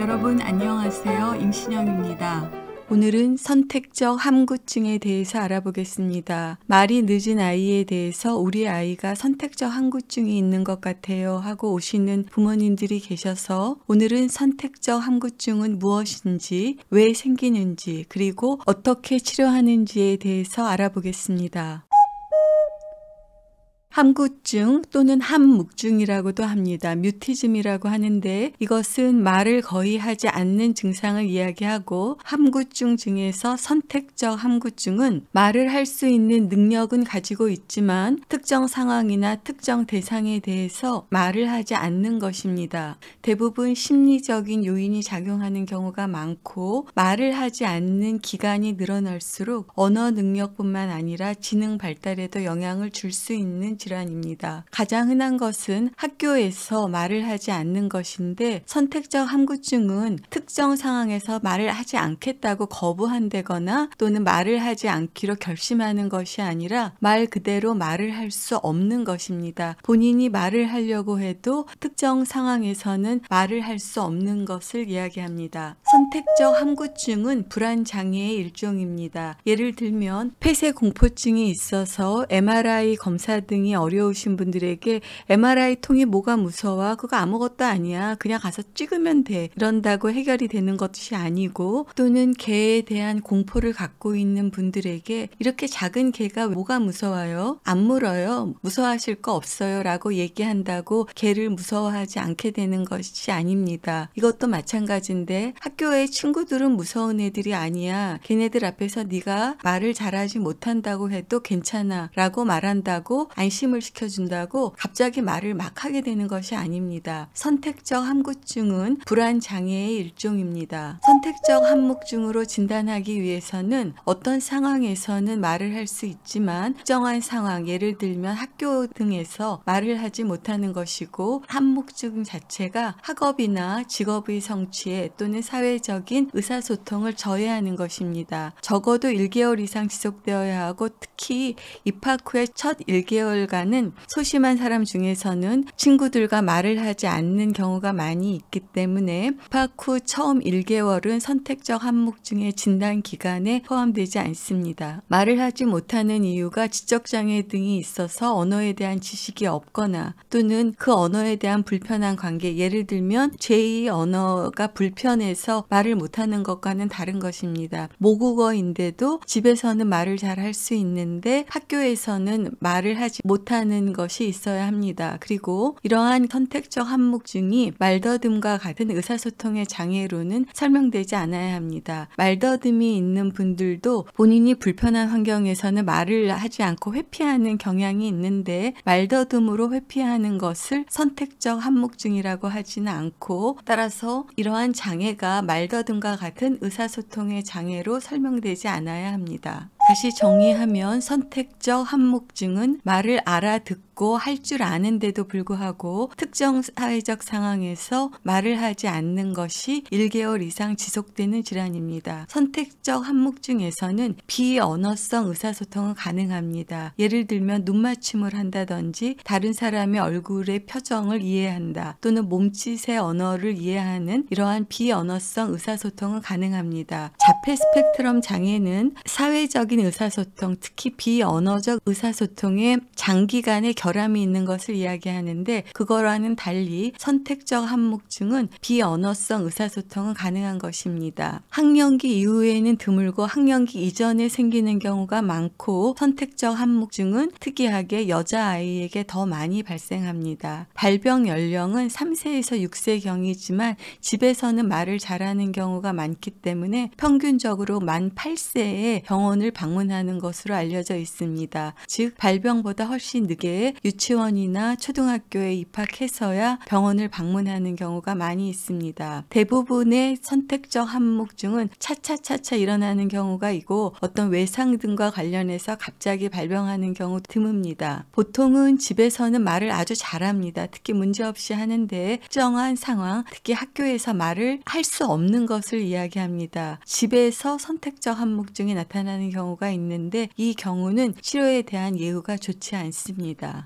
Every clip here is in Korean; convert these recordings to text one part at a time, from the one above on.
여러분 안녕하세요. 임신영입니다. 오늘은 선택적 항구증에 대해서 알아보겠습니다. 말이 늦은 아이에 대해서 우리 아이가 선택적 항구증이 있는 것 같아요 하고 오시는 부모님들이 계셔서 오늘은 선택적 항구증은 무엇인지, 왜 생기는지, 그리고 어떻게 치료하는지에 대해서 알아보겠습니다. 함구증 또는 함묵증이라고도 합니다. 뮤티즘이라고 하는데 이것은 말을 거의 하지 않는 증상을 이야기하고 함구증 중에서 선택적 함구증은 말을 할 수 있는 능력은 가지고 있지만 특정 상황이나 특정 대상에 대해서 말을 하지 않는 것입니다. 대부분 심리적인 요인이 작용하는 경우가 많고 말을 하지 않는 기간이 늘어날수록 언어 능력뿐만 아니라 지능 발달에도 영향을 줄 수 있는 질환입니다. 가장 흔한 것은 학교에서 말을 하지 않는 것인데 선택적 함구증은 특정 상황에서 말을 하지 않겠다고 거부한다거나 또는 말을 하지 않기로 결심하는 것이 아니라 말 그대로 말을 할 수 없는 것입니다. 본인이 말을 하려고 해도 특정 상황에서는 말을 할 수 없는 것을 이야기합니다. 선택적 함구증은 불안 장애의 일종입니다. 예를 들면 폐쇄 공포증이 있어서 MRI 검사 등이 어려우신 분들에게 MRI 통이 뭐가 무서워 그거 아무것도 아니야 그냥 가서 찍으면 돼 이런다고 해결이 되는 것이 아니고 또는 개에 대한 공포를 갖고 있는 분들에게 이렇게 작은 개가 뭐가 무서워요 안 물어요 무서워하실 거 없어요 라고 얘기한다고 개를 무서워하지 않게 되는 것이 아닙니다 이것도 마찬가지인데 학교의 친구들은 무서운 애들이 아니야 걔네들 앞에서 네가 말을 잘하지 못한다고 해도 괜찮아 라고 말한다고 안심 의심을 시켜준다고 갑자기 말을 막 하게 되는 것이 아닙니다. 선택적 함구증은 불안 장애의 일종입니다. 선택적 함목증으로 진단하기 위해서는 어떤 상황에서는 말을 할 수 있지만 특정한 상황 예를 들면 학교 등에서 말을 하지 못하는 것이고 함목증 자체가 학업이나 직업의 성취에 또는 사회적인 의사소통을 저해하는 것입니다. 적어도 1개월 이상 지속되어야 하고 특히 입학 후에 첫 1개월 친구들과는 소심한 사람 중에서는 친구들과 말을 하지 않는 경우가 많이 있기 때문에 입학 후 처음 1개월은 선택적 항목 중에 진단 기간에 포함되지 않습니다. 말을 하지 못하는 이유가 지적장애 등이 있어서 언어에 대한 지식이 없거나 또는 그 언어에 대한 불편한 관계 예를 들면 제2 언어가 불편해서 말을 못하는 것과는 다른 것입니다. 모국어인데도 집에서는 말을 잘 할 수 있는데 학교에서는 말을 하지 못 못하는 것이 있어야 합니다. 그리고 이러한 선택적 한목증이 말더듬과 같은 의사소통의 장애로는 설명되지 않아야 합니다. 말더듬이 있는 분들도 본인이 불편한 환경에서는 말을 하지 않고 회피하는 경향이 있는데 말더듬으로 회피하는 것을 선택적 한목증이라고 하지는 않고 따라서 이러한 장애가 말더듬과 같은 의사소통의 장애로 설명되지 않아야 합니다. 다시 정의하면 선택적 한목증은 말을 알아듣고 있고 할 줄 아는데도 불구하고 특정 사회적 상황에서 말을 하지 않는 것이 1개월 이상 지속되는 질환입니다. 선택적 한목 중에서는 비언어성 의사소통은 가능합니다. 예를 들면 눈맞춤을 한다든지 다른 사람의 얼굴의 표정을 이해한다 또는 몸짓의 언어를 이해하는 이러한 비언어성 의사소통은 가능합니다. 자폐 스펙트럼 장애는 사회적인 의사소통 특히 비언어적 의사소통에 장기간의 겨 결함이 있는 것을 이야기하는데 그거와는 달리 선택적 한목증은 비언어성 의사소통은 가능한 것입니다. 학령기 이후에는 드물고 학령기 이전에 생기는 경우가 많고 선택적 한목증은 특이하게 여자아이에게 더 많이 발생합니다. 발병 연령은 3세에서 6세경이지만 집에서는 말을 잘하는 경우가 많기 때문에 평균적으로 만 8세에 병원을 방문하는 것으로 알려져 있습니다. 즉 발병보다 훨씬 늦게 유치원이나 초등학교에 입학해서야 병원을 방문하는 경우가 많이 있습니다. 대부분의 선택적 한목 중은 차차차차 일어나는 경우가 있고 어떤 외상 등과 관련해서 갑자기 발병하는 경우 드뭅니다. 보통은 집에서는 말을 아주 잘합니다. 특히 문제없이 하는데 특정한 상황, 특히 학교에서 말을 할 수 없는 것을 이야기합니다. 집에서 선택적 한목증이 나타나는 경우가 있는데 이 경우는 치료에 대한 예후가 좋지 않습니다.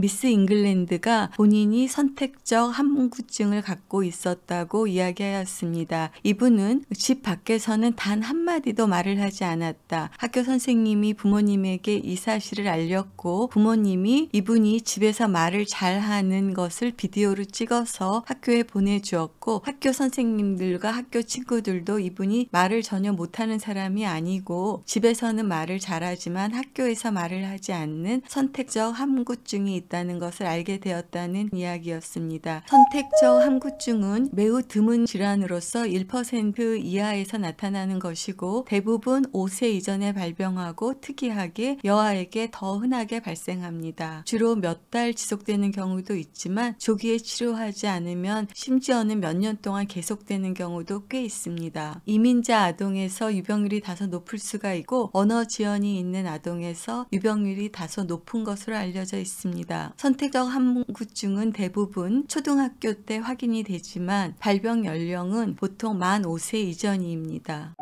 미스 잉글랜드가 본인이 선택적 함구증을 갖고 있었다고 이야기하였습니다. 이분은 집 밖에서는 단 한마디도 말을 하지 않았다. 학교 선생님이 부모님에게 이 사실을 알렸고 부모님이 이분이 집에서 말을 잘하는 것을 비디오로 찍어서 학교에 보내주었고 학교 선생님들과 학교 친구들도 이분이 말을 전혀 못하는 사람이 아니고 집에서는 말을 잘하지만 학교에서 말을 하지 않는 선택적 함구증이 있다. 있다는 것을 알게 되었다는 이야기였습니다. 선택적 함구증은 매우 드문 질환으로서 1% 이하에서 나타나는 것이고 대부분 5세 이전에 발병하고 특이하게 여아에게 더 흔하게 발생합니다. 주로 몇 달 지속되는 경우도 있지만 조기에 치료하지 않으면 심지어는 몇 년 동안 계속되는 경우도 꽤 있습니다. 이민자 아동에서 유병률이 다소 높을 수가 있고 언어 지연이 있는 아동에서 유병률이 다소 높은 것으로 알려져 있습니다. 있습니다. 선택적 항구증은 대부분 초등학교 때 확인이 되지만 발병 연령은 보통 만 5세 이전입니다.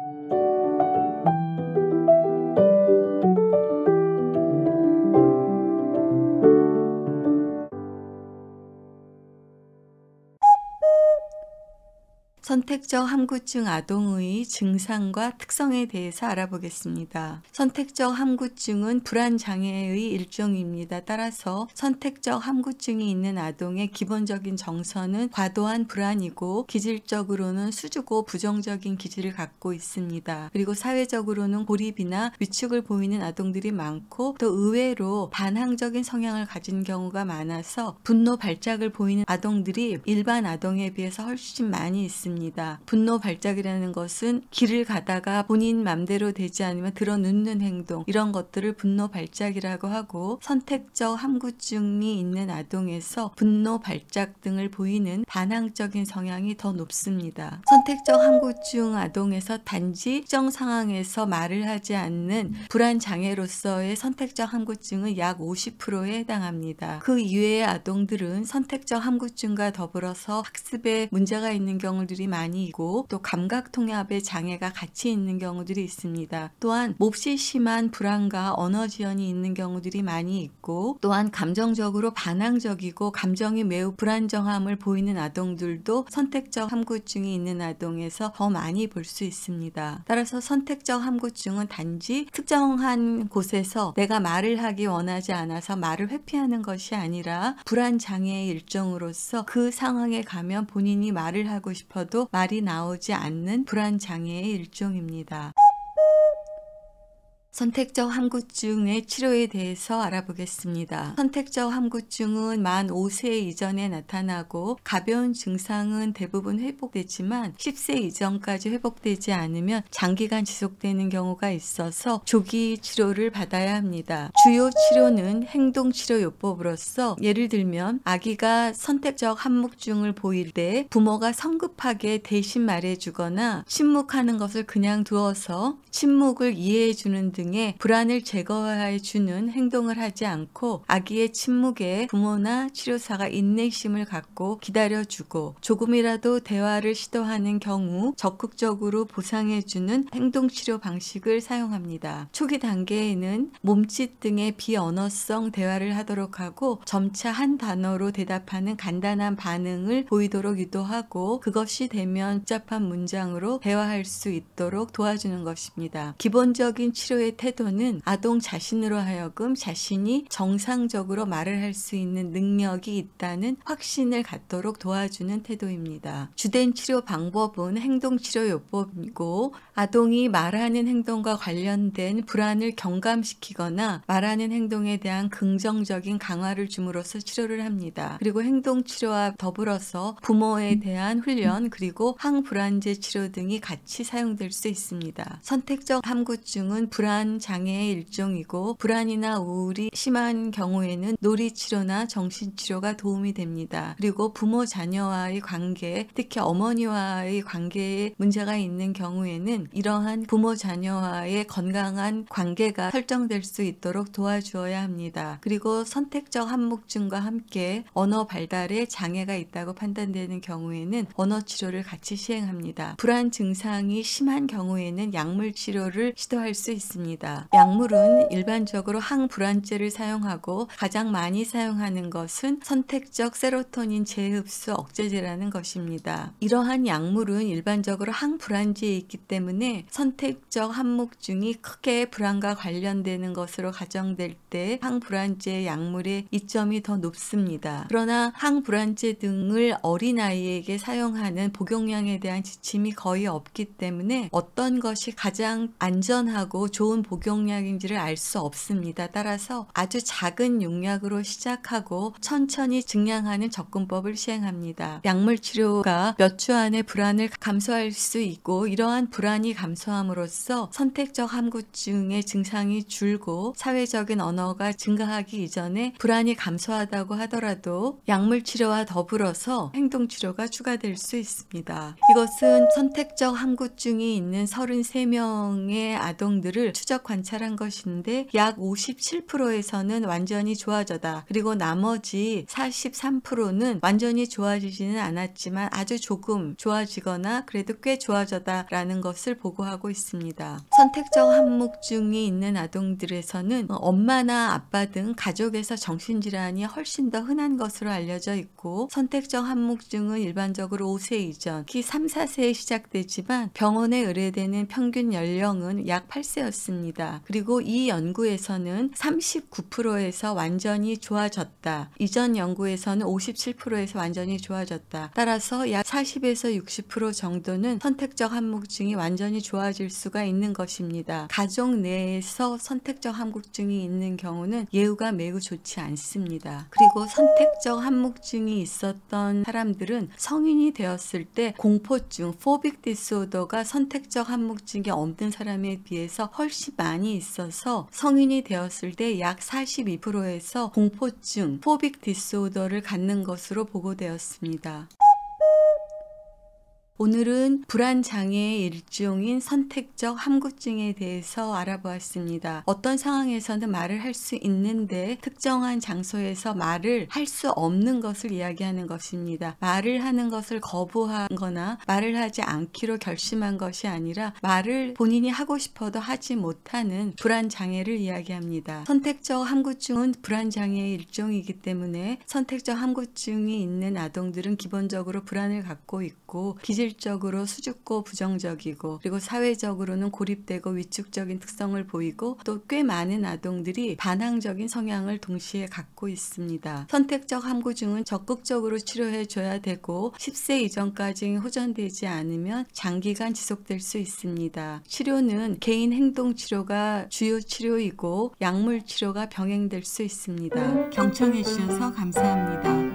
선택적 함구증 아동의 증상과 특성에 대해서 알아보겠습니다. 선택적 함구증은 불안장애의 일종입니다. 따라서 선택적 함구증이 있는 아동의 기본적인 정서는 과도한 불안이고 기질적으로는 수주고 부정적인 기질을 갖고 있습니다. 그리고 사회적으로는 고립이나 위축을 보이는 아동들이 많고 또 의외로 반항적인 성향을 가진 경우가 많아서 분노 발작을 보이는 아동들이 일반 아동에 비해서 훨씬 많이 있습니다. 겁니다. 분노 발작이라는 것은 길을 가다가 본인 맘대로 되지 않으면 드러눕는 행동 이런 것들을 분노 발작이라고 하고 선택적 함구증이 있는 아동에서 분노 발작 등을 보이는 반항적인 성향이 더 높습니다. 선택적 함구증 아동에서 단지 특정 상황에서 말을 하지 않는 불안 장애로서의 선택적 함구증은 약 50%에 해당합니다. 그 이외의 아동들은 선택적 함구증과 더불어서 학습에 문제가 있는 경우들이 많이 있고 또 감각 통합의 장애가 같이 있는 경우들이 있습니다. 또한 몹시 심한 불안과 언어 지연이 있는 경우들이 많이 있고 또한 감정적으로 반항적이고 감정이 매우 불안정함을 보이는 아동들도 선택적 함구증이 있는 아동에서 더 많이 볼 수 있습니다. 따라서 선택적 함구증은 단지 특정한 곳에서 내가 말을 하기 원하지 않아서 말을 회피하는 것이 아니라 불안 장애의 일종으로서 그 상황에 가면 본인이 말을 하고 싶어도 있어도 말이 나오지 않는 불안 장애의 일종입니다. 선택적 함구증의 치료에 대해서 알아보겠습니다. 선택적 함구증은 만 5세 이전에 나타나고 가벼운 증상은 대부분 회복되지만 10세 이전까지 회복되지 않으면 장기간 지속되는 경우가 있어서 조기 치료를 받아야 합니다. 주요 치료는 행동치료요법으로서 예를 들면 아기가 선택적 함구증을 보일 때 부모가 성급하게 대신 말해주거나 침묵하는 것을 그냥 두어서 침묵을 이해해주는 등의 불안을 제거해 주는 행동을 하지 않고 아기의 침묵에 부모나 치료사가 인내심을 갖고 기다려주고 조금이라도 대화를 시도하는 경우 적극적으로 보상해주는 행동치료 방식을 사용합니다. 초기 단계에는 몸짓 등의 비언어성 대화를 하도록 하고 점차 한 단어로 대답하는 간단한 반응을 보이도록 유도하고 그것이 되면 복잡한 문장으로 대화할 수 있도록 도와주는 것입니다. 기본적인 치료의 정도의 태도는 아동 자신으로 하여금 자신이 정상적으로 말을 할 수 있는 능력이 있다는 확신을 갖도록 도와주는 태도입니다. 주된 치료 방법은 행동치료요법이고 아동이 말하는 행동과 관련된 불안을 경감시키거나 말하는 행동에 대한 긍정적인 강화를 줌으로써 치료를 합니다. 그리고 행동치료와 더불어서 부모에 대한 훈련 그리고 항불안제 치료 등이 같이 사용될 수 있습니다. 선택적 함구증은 불안 불안 장애의 일종이고 불안이나 우울이 심한 경우에는 놀이치료나 정신치료가 도움이 됩니다. 그리고 부모 자녀와의 관계 특히 어머니와의 관계에 문제가 있는 경우에는 이러한 부모 자녀와의 건강한 관계가 설정될 수 있도록 도와주어야 합니다. 그리고 선택적 한목증과 함께 언어 발달에 장애가 있다고 판단되는 경우에는 언어 치료를 같이 시행합니다. 불안 증상이 심한 경우에는 약물 치료를 시도할 수 있습니다. 있습니다. 약물은 일반적으로 항불안제를 사용하고 가장 많이 사용하는 것은 선택적 세로토닌 재흡수 억제제라는 것입니다. 이러한 약물은 일반적으로 항불안제에 있기 때문에 선택적 한목증이 크게 불안과 관련되는 것으로 가정될 때 항불안제 약물의 이점이 더 높습니다. 그러나 항불안제 등을 어린아이에게 사용하는 복용량에 대한 지침이 거의 없기 때문에 어떤 것이 가장 안전하고 좋은 좋은 복용약인지를 알 수 없습니다. 따라서 아주 작은 용약으로 시작하고 천천히 증량하는 접근법을 시행합니다. 약물 치료가 몇 주 안에 불안을 감소할 수 있고 이러한 불안이 감소함으로써 선택적 함구증의 증상이 줄고 사회적인 언어가 증가하기 이전에 불안이 감소하다고 하더라도 약물 치료와 더불어서 행동 치료가 추가될 수 있습니다. 이것은 선택적 함구증이 있는 33명의 아동들을 추 추적 관찰한 것인데 약 57%에서는 완전히 좋아져다. 그리고 나머지 43%는 완전히 좋아지지는 않았지만 아주 조금 좋아지거나 그래도 꽤 좋아져다라는 것을 보고하고 있습니다. 선택적 한목증이 있는 아동들에서는 엄마나 아빠 등 가족에서 정신질환이 훨씬 더 흔한 것으로 알려져 있고 선택적 한목증은 일반적으로 5세 이전, 키 3, 4세에 시작되지만 병원에 의뢰되는 평균 연령은 약 8세였습니다. 있습니다 그리고 이 연구에서는 39%에서 완전히 좋아졌다. 이전 연구에서는 57%에서 완전히 좋아졌다. 따라서 약 40에서 60% 정도는 선택적 항목증이 완전히 좋아질 수가 있는 것입니다. 가족 내에서 선택적 항목증이 있는 경우는 예후가 매우 좋지 않습니다. 그리고 선택적 항목증이 있었던 사람들은 성인이 되었을 때 공포증, 포빅 디스오더가 선택적 항목증이 없는 사람에 비해서 훨씬 것이 많이 있어서 성인이 되었을 때 약 42%에서 공포증, 포빅 디스오더를 갖는 것으로 보고되었습니다. 오늘은 불안 장애의 일종인 선택적 함구증에 대해서 알아보았습니다. 어떤 상황에서는 말을 할 수 있는데 특정한 장소에서 말을 할 수 없는 것을 이야기하는 것입니다. 말을 하는 것을 거부하거나 말을 하지 않기로 결심한 것이 아니라 말을 본인이 하고 싶어도 하지 못하는 불안 장애를 이야기합니다. 선택적 함구증은 불안 장애의 일종이기 때문에 선택적 함구증이 있는 아동들은 기본적으로 불안을 갖고 있고 기질 본질적으로 수줍고 부정적이고 그리고 사회적으로는 고립되고 위축적인 특성을 보이고 또 꽤 많은 아동들이 반항적인 성향을 동시에 갖고 있습니다. 선택적 함구증은 적극적으로 치료해줘야 되고 10세 이전까지 호전되지 않으면 장기간 지속될 수 있습니다. 치료는 개인 행동 치료가 주요 치료이고 약물 치료가 병행될 수 있습니다. 경청해주셔서 감사합니다.